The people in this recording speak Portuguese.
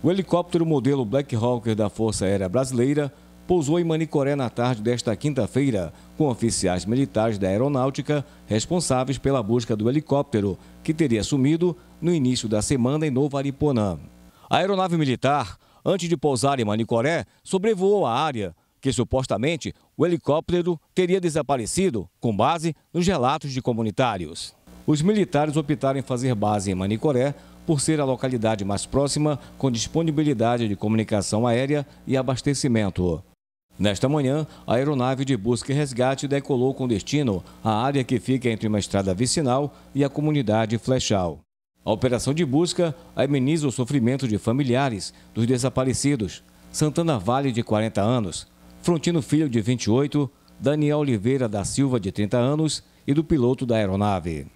O helicóptero modelo Black Hawker da Força Aérea Brasileira pousou em Manicoré na tarde desta quinta-feira, com oficiais militares da aeronáutica responsáveis pela busca do helicóptero, que teria sumido no início da semana em Novo Ariponã. A aeronave militar, antes de pousar em Manicoré, sobrevoou a área, que supostamente o helicóptero teria desaparecido, com base nos relatos de comunitários. Os militares optaram em fazer base em Manicoré por ser a localidade mais próxima com disponibilidade de comunicação aérea e abastecimento. Nesta manhã, a aeronave de busca e resgate decolou com destino à área que fica entre uma estrada vicinal e a comunidade Flechal. A operação de busca ameniza o sofrimento de familiares dos desaparecidos Santana Vale, de 40 anos, Frontino Filho, de 28, Daniel Oliveira da Silva, de 30 anos, e do piloto da aeronave.